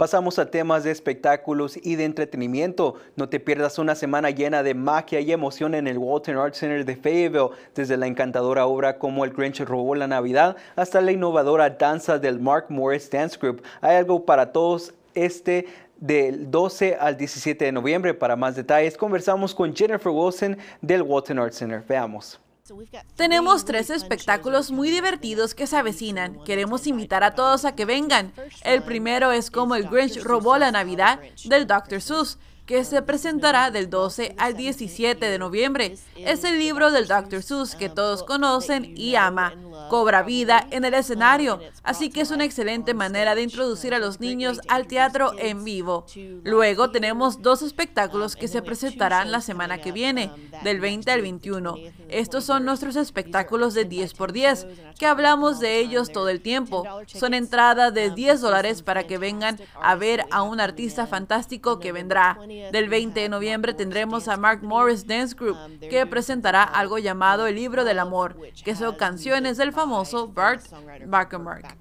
Pasamos a temas de espectáculos y de entretenimiento. No te pierdas una semana llena de magia y emoción en el Walton Art Center de Fayetteville, desde la encantadora obra como El Grinch robó la Navidad hasta la innovadora danza del Mark Morris Dance Group. Hay algo para todos este del 12 al 17 de noviembre. Para más detalles, conversamos con Jennifer Wilson del Walton Art Center. Veamos. Tenemos tres espectáculos muy divertidos que se avecinan. Queremos invitar a todos a que vengan. El primero es como el Grinch robó la Navidad del Dr. Seuss que se presentará del 12 al 17 de noviembre. Es el libro del Dr. Seuss que todos conocen y ama cobra vida en el escenario, así que es una excelente manera de introducir a los niños al teatro en vivo. Luego tenemos dos espectáculos um, que se presentarán la semana que viene, um, del 20 al 21. Estos son nuestros espectáculos de 10 por 10, que hablamos de ellos um, todo el tiempo. Son entradas de 10 dólares para que vengan a ver a un artista fantástico que vendrá. Del 20 de noviembre tendremos a Mark Morris Dance Group, que presentará algo llamado El libro del amor, que son canciones del famoso Burt Bacharach.